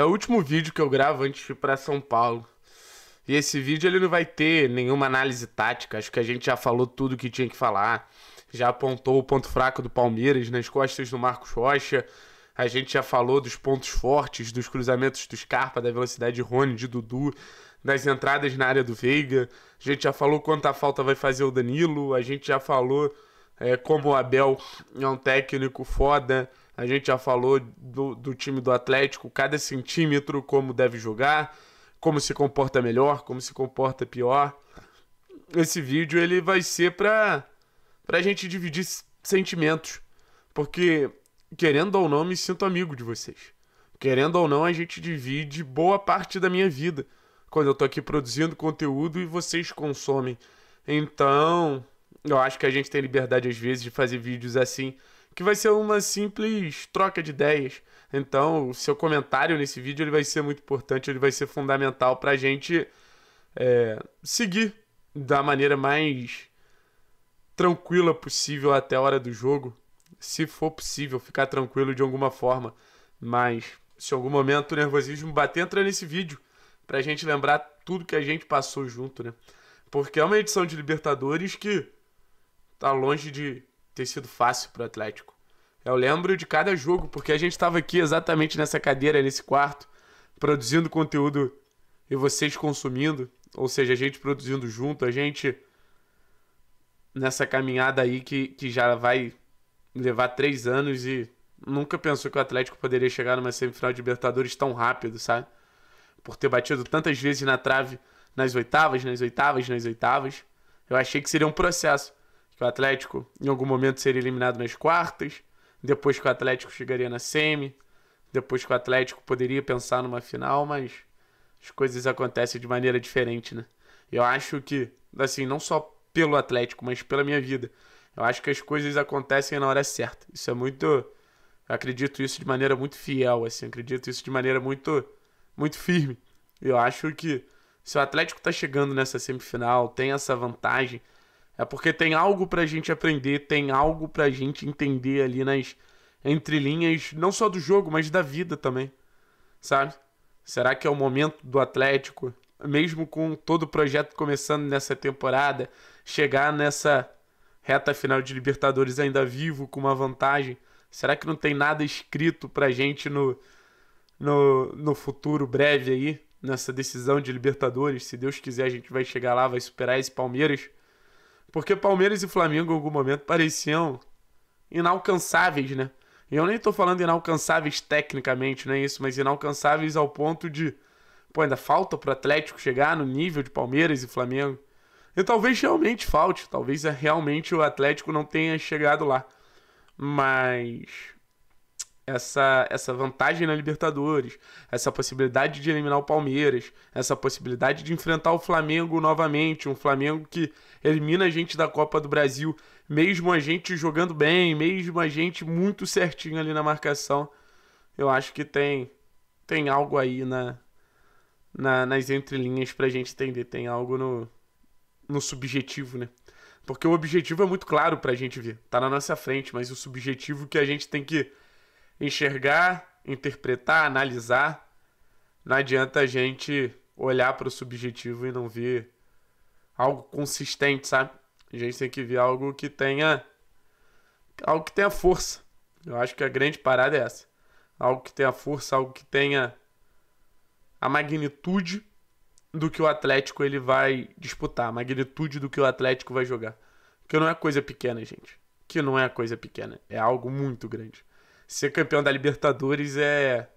É o último vídeo que eu gravo antes de ir pra São Paulo. E esse vídeo ele não vai ter nenhuma análise tática. Acho que a gente já falou tudo que tinha que falar. Já apontou o ponto fraco do Palmeiras nas costas do Marcos Rocha. A gente já falou dos pontos fortes, dos cruzamentos do Scarpa, da velocidade de Rony, de Dudu, das entradas na área do Veiga. A gente já falou quanta falta vai fazer o Danilo. A gente já falou é, como o Abel é um técnico foda. A gente já falou do, do time do Atlético, cada centímetro, como deve jogar, como se comporta melhor, como se comporta pior. Esse vídeo ele vai ser para a gente dividir sentimentos, porque querendo ou não, me sinto amigo de vocês. Querendo ou não, a gente divide boa parte da minha vida quando eu tô aqui produzindo conteúdo e vocês consomem. Então, eu acho que a gente tem liberdade às vezes de fazer vídeos assim que vai ser uma simples troca de ideias. Então, o seu comentário nesse vídeo ele vai ser muito importante, ele vai ser fundamental para a gente é, seguir da maneira mais tranquila possível até a hora do jogo. Se for possível, ficar tranquilo de alguma forma. Mas se em algum momento o nervosismo bater, entra nesse vídeo para a gente lembrar tudo que a gente passou junto, né? Porque é uma edição de Libertadores que tá longe de ter sido fácil pro Atlético. Eu lembro de cada jogo, porque a gente estava aqui exatamente nessa cadeira, nesse quarto, produzindo conteúdo e vocês consumindo, ou seja, a gente produzindo junto, a gente nessa caminhada aí que, que já vai levar três anos e nunca pensou que o Atlético poderia chegar numa semifinal de Libertadores tão rápido, sabe? Por ter batido tantas vezes na trave nas oitavas, nas oitavas, nas oitavas. Eu achei que seria um processo que o Atlético em algum momento seria eliminado nas quartas, depois que o Atlético chegaria na semi, depois que o Atlético poderia pensar numa final, mas as coisas acontecem de maneira diferente, né? Eu acho que, assim, não só pelo Atlético, mas pela minha vida. Eu acho que as coisas acontecem na hora certa. Isso é muito. Eu acredito isso de maneira muito fiel, assim. acredito isso de maneira muito, muito firme. Eu acho que se o Atlético tá chegando nessa semifinal, tem essa vantagem, é porque tem algo pra gente aprender, tem algo pra gente entender ali nas entrelinhas, não só do jogo, mas da vida também. Sabe? Será que é o momento do Atlético, mesmo com todo o projeto começando nessa temporada, chegar nessa reta final de Libertadores ainda vivo, com uma vantagem? Será que não tem nada escrito pra gente no, no, no futuro breve aí, nessa decisão de Libertadores? Se Deus quiser, a gente vai chegar lá, vai superar esse Palmeiras. Porque Palmeiras e Flamengo, em algum momento, pareciam inalcançáveis, né? E eu nem tô falando inalcançáveis tecnicamente, não é isso, mas inalcançáveis ao ponto de. Pô, ainda falta pro Atlético chegar no nível de Palmeiras e Flamengo. E talvez realmente falte, talvez é realmente o Atlético não tenha chegado lá. Mas essa, essa vantagem na Libertadores, essa possibilidade de eliminar o Palmeiras, essa possibilidade de enfrentar o Flamengo novamente, um Flamengo que elimina a gente da Copa do Brasil, mesmo a gente jogando bem, mesmo a gente muito certinho ali na marcação. Eu acho que tem tem algo aí na, na nas entrelinhas pra gente entender, tem algo no no subjetivo, né? Porque o objetivo é muito claro pra gente ver, tá na nossa frente, mas o subjetivo que a gente tem que enxergar, interpretar, analisar. Não adianta a gente olhar para o subjetivo e não ver algo consistente, sabe? A gente tem que ver algo que tenha algo que tenha força. Eu acho que a grande parada é essa. Algo que tenha força, algo que tenha a magnitude do que o Atlético ele vai disputar, a magnitude do que o Atlético vai jogar. Que não é coisa pequena, gente. Que não é coisa pequena, é algo muito grande ser campeão da Libertadores é.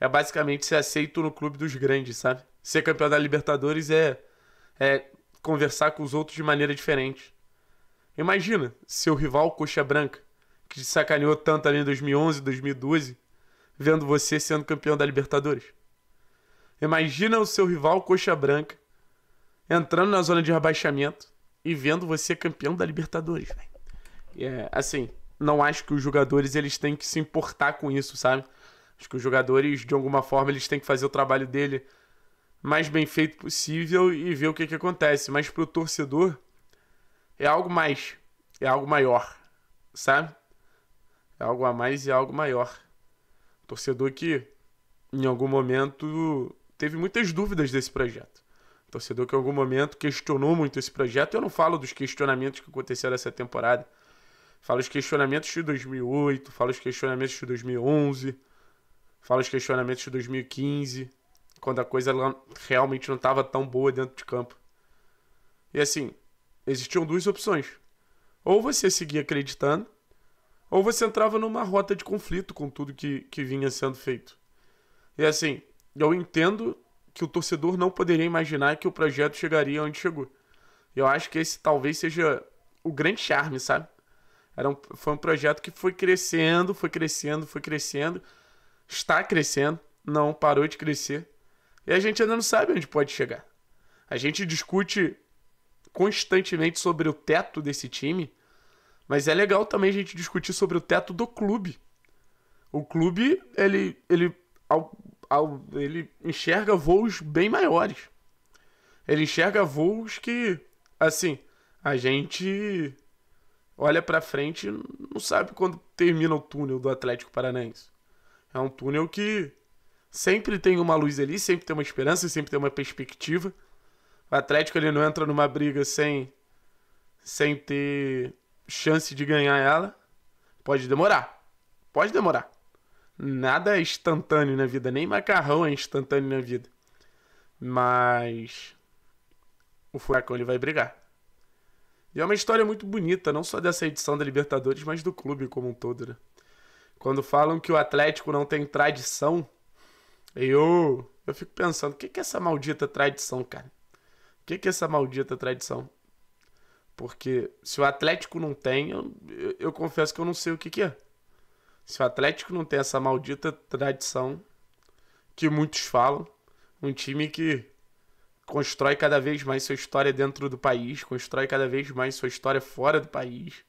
É basicamente ser aceito no clube dos grandes, sabe? Ser campeão da Libertadores é. É conversar com os outros de maneira diferente. Imagina seu rival Coxa Branca, que te sacaneou tanto ali em 2011, 2012, vendo você sendo campeão da Libertadores. Imagina o seu rival Coxa Branca entrando na zona de rebaixamento e vendo você campeão da Libertadores. É, assim, não acho que os jogadores eles têm que se importar com isso, sabe? Acho que os jogadores, de alguma forma, eles têm que fazer o trabalho dele mais bem feito possível e ver o que, que acontece. Mas pro torcedor, é algo mais. É algo maior, sabe? É algo a mais e é algo maior. Torcedor que, em algum momento, teve muitas dúvidas desse projeto. Torcedor que, em algum momento, questionou muito esse projeto. Eu não falo dos questionamentos que aconteceram essa temporada Fala os questionamentos de 2008, fala os questionamentos de 2011, fala os questionamentos de 2015, quando a coisa realmente não estava tão boa dentro de campo. E assim, existiam duas opções. Ou você seguia acreditando, ou você entrava numa rota de conflito com tudo que, que vinha sendo feito. E assim, eu entendo que o torcedor não poderia imaginar que o projeto chegaria onde chegou. Eu acho que esse talvez seja o grande charme, sabe? Era um, foi um projeto que foi crescendo, foi crescendo, foi crescendo, está crescendo, não parou de crescer. E a gente ainda não sabe onde pode chegar. A gente discute constantemente sobre o teto desse time, mas é legal também a gente discutir sobre o teto do clube. O clube, ele, ele, ao, ao, ele enxerga voos bem maiores. Ele enxerga voos que, assim, a gente olha para frente e não sabe quando termina o túnel do Atlético Paranaense. É um túnel que sempre tem uma luz ali, sempre tem uma esperança, sempre tem uma perspectiva. O Atlético ele não entra numa briga sem sem ter chance de ganhar ela. Pode demorar. Pode demorar. Nada é instantâneo na vida, nem macarrão é instantâneo na vida. Mas o furacão ele vai brigar. E é uma história muito bonita, não só dessa edição da Libertadores, mas do clube como um todo, né? Quando falam que o Atlético não tem tradição, eu, eu fico pensando, o que, é essa maldita tradição, cara? O que, que é essa maldita tradição? Porque se o Atlético não tem, eu, eu, eu confesso que eu não sei o que, que é. Se o Atlético não tem essa maldita tradição que muitos falam, um time que constrói cada vez mais sua história dentro do país, constrói cada vez mais sua história fora do país.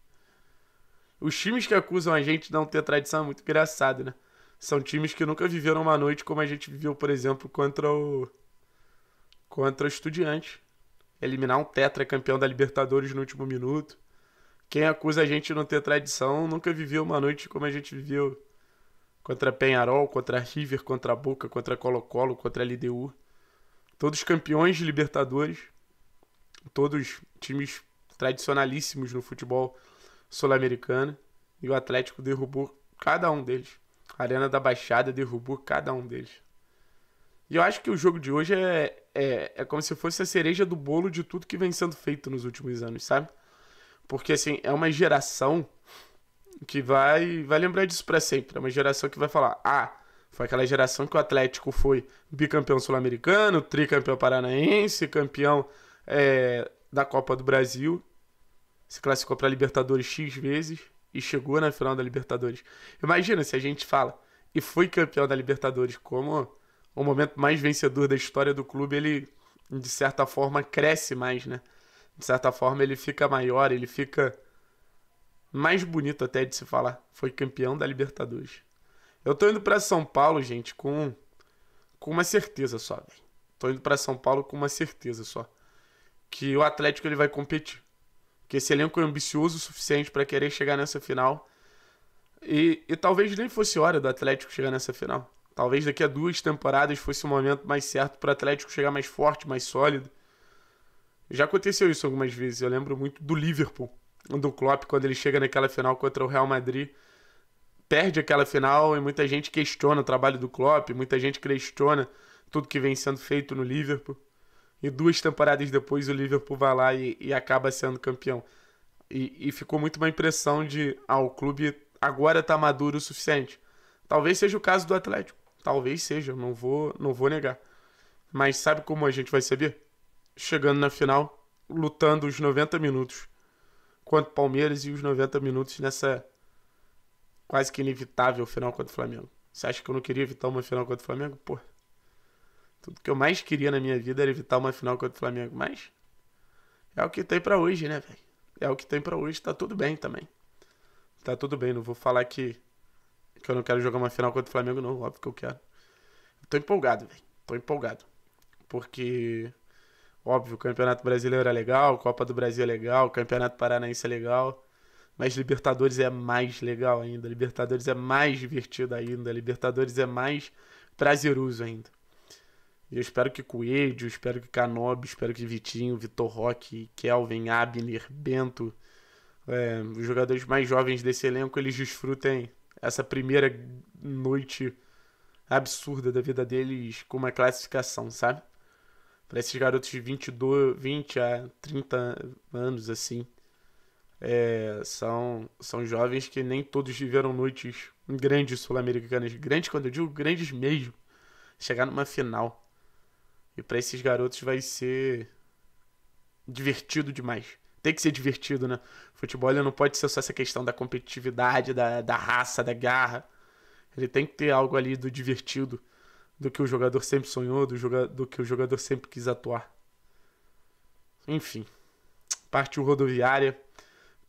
Os times que acusam a gente de não ter tradição é muito engraçado, né? São times que nunca viveram uma noite como a gente viveu, por exemplo, contra o. contra o Estudiante. Eliminar um tetra campeão da Libertadores no último minuto. Quem acusa a gente de não ter tradição nunca viveu uma noite como a gente viveu contra Penharol, contra River, contra Boca, contra Colo-Colo, contra LDU. Todos campeões de Libertadores, todos times tradicionalíssimos no futebol sul-americano. E o Atlético derrubou cada um deles. A Arena da Baixada derrubou cada um deles. E eu acho que o jogo de hoje é, é, é como se fosse a cereja do bolo de tudo que vem sendo feito nos últimos anos, sabe? Porque, assim, é uma geração que vai, vai lembrar disso para sempre. É uma geração que vai falar: ah, foi aquela geração que o Atlético foi bicampeão sul-americano, tricampeão paranaense, campeão é, da Copa do Brasil, se classificou para Libertadores X vezes e chegou na final da Libertadores. Imagina se a gente fala e foi campeão da Libertadores como o momento mais vencedor da história do clube, ele de certa forma cresce mais, né? De certa forma ele fica maior, ele fica mais bonito até de se falar. Foi campeão da Libertadores. Eu tô indo para São Paulo, gente, com, com uma certeza só. Tô indo para São Paulo com uma certeza só. Que o Atlético ele vai competir. Que esse elenco é ambicioso o suficiente para querer chegar nessa final. E, e talvez nem fosse hora do Atlético chegar nessa final. Talvez daqui a duas temporadas fosse o momento mais certo para o Atlético chegar mais forte, mais sólido. Já aconteceu isso algumas vezes. Eu lembro muito do Liverpool, do Klopp, quando ele chega naquela final contra o Real Madrid perde aquela final e muita gente questiona o trabalho do Klopp, muita gente questiona tudo que vem sendo feito no Liverpool. E duas temporadas depois o Liverpool vai lá e, e acaba sendo campeão. E, e, ficou muito uma impressão de ah, o clube agora está maduro o suficiente. Talvez seja o caso do Atlético. Talvez seja, não vou, não vou negar. Mas sabe como a gente vai saber? Chegando na final, lutando os 90 minutos contra o Palmeiras e os 90 minutos nessa quase que inevitável o final contra o Flamengo. Você acha que eu não queria evitar uma final contra o Flamengo? Pô. Tudo que eu mais queria na minha vida era evitar uma final contra o Flamengo, mas é o que tem para hoje, né, velho? É o que tem para hoje, tá tudo bem também. Tá tudo bem, não vou falar que que eu não quero jogar uma final contra o Flamengo não, óbvio que eu quero. tô empolgado, velho. Tô empolgado. Porque óbvio, o Campeonato Brasileiro é legal, Copa do Brasil é legal, Campeonato Paranaense é legal. Mas Libertadores é mais legal ainda, Libertadores é mais divertido ainda, Libertadores é mais prazeroso ainda. E eu espero que Coelho, espero que Canobi, espero que Vitinho, Vitor Roque, Kelvin, Abner, Bento, é, os jogadores mais jovens desse elenco, eles desfrutem essa primeira noite absurda da vida deles com uma classificação, sabe? Para esses garotos de 22, 20 a 30 anos, assim, é, são, são jovens que nem todos viveram noites grandes sul-americanas. Grandes, quando eu digo grandes mesmo. Chegar numa final. E para esses garotos vai ser divertido demais. Tem que ser divertido, né? Futebol não pode ser só essa questão da competitividade, da, da raça, da garra. Ele tem que ter algo ali do divertido, do que o jogador sempre sonhou, do, joga do que o jogador sempre quis atuar. Enfim, partiu rodoviária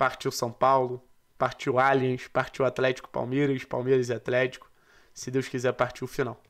partiu São Paulo, partiu Aliens, partiu Atlético Palmeiras, Palmeiras e Atlético. Se Deus quiser, partiu o final.